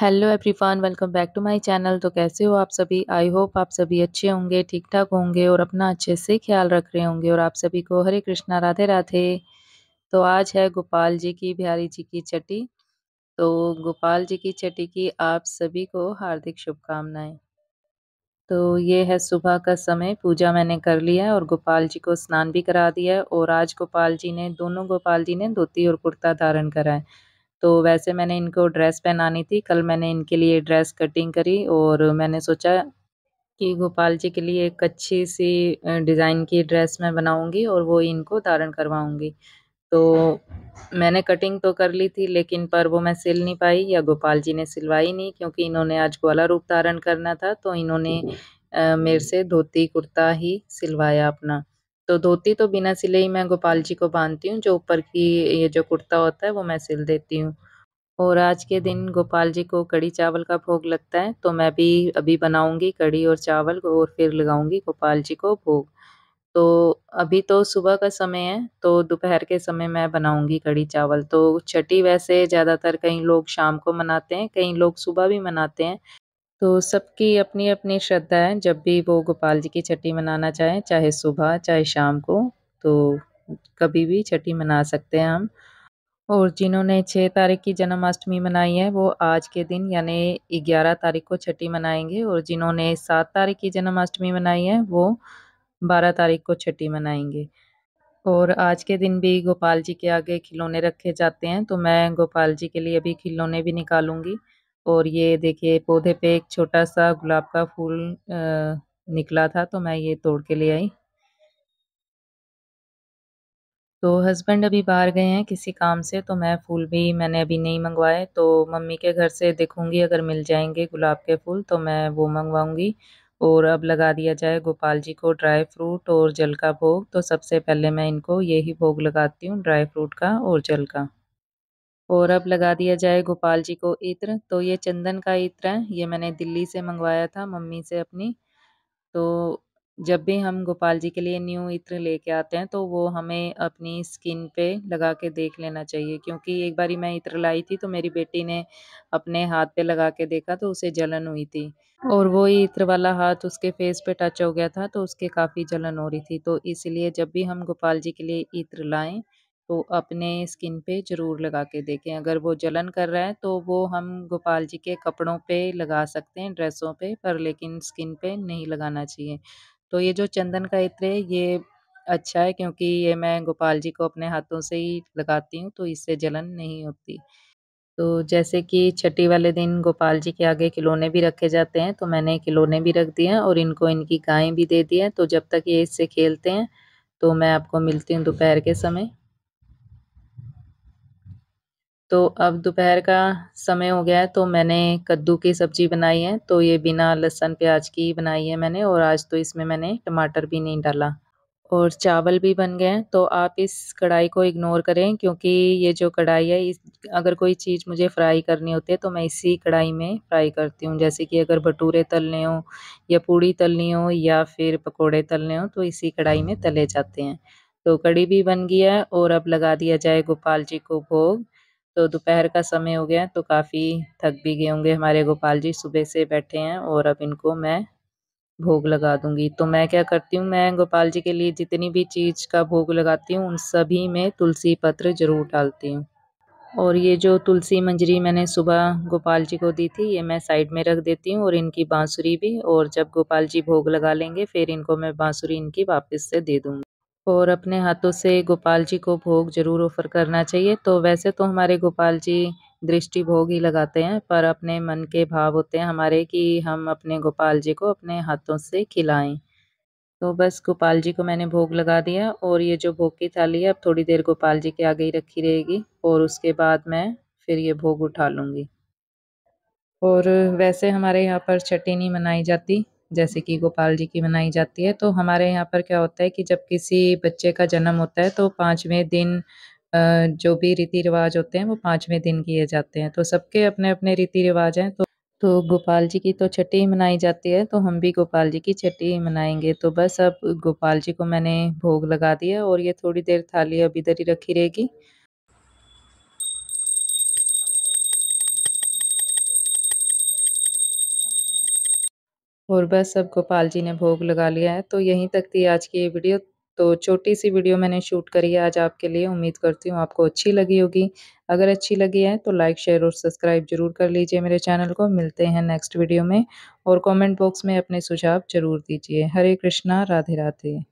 hello everyone welcome back to my channel तो कैसे हो आप सभी आई होप आप सभी अच्छे होंगे ठीक ठाक होंगे और अपना अच्छे से ख्याल रख रहे होंगे और आप सभी को हरे कृष्णा राधे राधे तो आज है गोपाल जी की बिहारी जी की चटी तो गोपाल जी की चटी की आप सभी को हार्दिक शुभकामनाएं तो ये है सुबह का समय पूजा मैंने कर लिया और गोपाल जी को स्नान भी करा दिया और आज गोपाल जी ने दोनों गोपाल जी ने धोती और कुर्ता धारण करा है तो वैसे मैंने इनको ड्रेस पहनानी थी कल मैंने इनके लिए ड्रेस कटिंग करी और मैंने सोचा कि गोपाल जी के लिए एक अच्छी सी डिज़ाइन की ड्रेस मैं बनाऊंगी और वो इनको धारण करवाऊंगी तो मैंने कटिंग तो कर ली थी लेकिन पर वो मैं सिल नहीं पाई या गोपाल जी ने सिलवाई नहीं क्योंकि इन्होंने आज ग्वाला रूप धारण करना था तो इन्होंने मेरे से धोती कुर्ता ही सिलवाया अपना तो धोती तो बिना सिले ही मैं गोपाल जी को बांधती हूँ जो ऊपर की ये जो कुर्ता होता है वो मैं सिल देती हूँ और आज के दिन गोपाल जी को कड़ी चावल का भोग लगता है तो मैं भी अभी बनाऊंगी कड़ी और चावल और फिर लगाऊंगी गोपाल जी को भोग तो अभी तो सुबह का समय है तो दोपहर के समय मैं बनाऊंगी कड़ी चावल तो छठी वैसे ज़्यादातर कई लोग शाम को मनाते हैं कई लोग सुबह भी मनाते हैं तो सबकी अपनी अपनी श्रद्धा है जब भी वो गोपाल जी की छठी मनाना चाहें चाहे सुबह चाहे शाम को तो कभी भी छठी मना सकते हैं हम और जिन्होंने छः तारीख की जन्माष्टमी मनाई है वो आज के दिन यानी ग्यारह तारीख को छठी मनाएंगे और जिन्होंने सात तारीख की जन्माष्टमी मनाई है वो बारह तारीख को छठी मनाएंगे और आज के दिन भी गोपाल जी के आगे खिलौने रखे जाते हैं तो मैं गोपाल जी के लिए अभी खिलौने भी निकालूंगी और ये देखिए पौधे पे एक छोटा सा गुलाब का फूल निकला था तो मैं ये तोड़ के ले आई तो हस्बैंड अभी बाहर गए हैं किसी काम से तो मैं फूल भी मैंने अभी नहीं मंगवाए तो मम्मी के घर से देखूंगी अगर मिल जाएंगे गुलाब के फूल तो मैं वो मंगवाऊंगी और अब लगा दिया जाए गोपाल जी को ड्राई फ्रूट और जल का भोग तो सबसे पहले मैं इनको यही भोग लगाती हूँ ड्राई फ्रूट का और जल का और अब लगा दिया जाए गोपाल जी को इत्र तो ये चंदन का इत्र है ये मैंने दिल्ली से मंगवाया था मम्मी से अपनी तो जब भी हम गोपाल जी के लिए न्यू इत्र लेके आते हैं तो वो हमें अपनी स्किन पे लगा के देख लेना चाहिए क्योंकि एक बारी मैं इत्र लाई थी तो मेरी बेटी ने अपने हाथ पे लगा के देखा तो उसे जलन हुई थी और वो इत्र वाला हाथ उसके फेस पे टच हो गया था तो उसके काफ़ी जलन हो रही थी तो इसलिए जब भी हम गोपाल जी के लिए इत्र लाएँ तो अपने स्किन पे ज़रूर लगा के देखें अगर वो जलन कर रहा है तो वो हम गोपाल जी के कपड़ों पे लगा सकते हैं ड्रेसों पे पर लेकिन स्किन पे नहीं लगाना चाहिए तो ये जो चंदन का इत्र है ये अच्छा है क्योंकि ये मैं गोपाल जी को अपने हाथों से ही लगाती हूँ तो इससे जलन नहीं होती तो जैसे कि छठी वाले दिन गोपाल जी के आगे खिलौने भी रखे जाते हैं तो मैंने खिलौने भी रख दिए हैं और इनको इनकी गायें भी दे दी हैं तो जब तक ये इससे खेलते हैं तो मैं आपको मिलती हूँ दोपहर के समय तो अब दोपहर का समय हो गया है तो मैंने कद्दू की सब्ज़ी बनाई है तो ये बिना लहसुन प्याज की बनाई है मैंने और आज तो इसमें मैंने टमाटर भी नहीं डाला और चावल भी बन गए हैं तो आप इस कढ़ाई को इग्नोर करें क्योंकि ये जो कढ़ाई है इस अगर कोई चीज़ मुझे फ्राई करनी होती है तो मैं इसी कढ़ाई में फ्राई करती हूँ जैसे कि अगर भटूरे तलने हो या पूड़ी तलनी हो या फिर पकोड़े तलने हो तो इसी कढ़ाई में तले जाते हैं तो कड़ी भी बन गई है और अब लगा दिया जाए गोपाल जी को भोग तो दोपहर का समय हो गया तो काफ़ी थक भी गए होंगे हमारे गोपाल जी सुबह से बैठे हैं और अब इनको मैं भोग लगा दूंगी तो मैं क्या करती हूँ मैं गोपाल जी के लिए जितनी भी चीज़ का भोग लगाती हूँ उन सभी में तुलसी पत्र ज़रूर डालती हूँ और ये जो तुलसी मंजरी मैंने सुबह गोपाल जी को दी थी ये मैं साइड में रख देती हूँ और इनकी बांसुरी भी और जब गोपाल जी भोग लगा लेंगे फिर इनको मैं बांसुरी इनकी वापस से दे दूँगी और अपने हाथों से गोपाल जी को भोग जरूर ऑफर करना चाहिए तो वैसे तो हमारे गोपाल जी दृष्टि भोग ही लगाते हैं पर अपने मन के भाव होते हैं हमारे कि हम अपने गोपाल जी को अपने हाथों से खिलाएं तो बस गोपाल जी को मैंने भोग लगा दिया और ये जो भोग की थाली है अब थोड़ी देर गोपाल जी के आगे ही रखी रहेगी और उसके बाद मैं फिर ये भोग उठा लूँगी और वैसे हमारे यहाँ पर छठी नहीं मनाई जाती जैसे कि गोपाल जी की मनाई जाती है तो हमारे यहाँ पर क्या होता है कि जब किसी बच्चे का जन्म होता है तो पाँचवें दिन जो भी रीति रिवाज होते हैं वो पाँचवें दिन किए जाते हैं तो सबके अपने अपने रीति रिवाज हैं तो तो गोपाल जी की तो छठी ही मनाई जाती है तो हम भी गोपाल जी की छठी ही मनाएंगे तो बस अब गोपाल जी को मैंने भोग लगा दिया और ये थोड़ी देर थाली अभी इधर ही रखी रहेगी और बस सब गोपाल जी ने भोग लगा लिया है तो यहीं तक थी आज की ये वीडियो तो छोटी सी वीडियो मैंने शूट करी है आज आपके लिए उम्मीद करती हूँ आपको अच्छी लगी होगी अगर अच्छी लगी है तो लाइक शेयर और सब्सक्राइब जरूर कर लीजिए मेरे चैनल को मिलते हैं नेक्स्ट वीडियो में और कमेंट बॉक्स में अपने सुझाव जरूर दीजिए हरे कृष्णा राधे राधे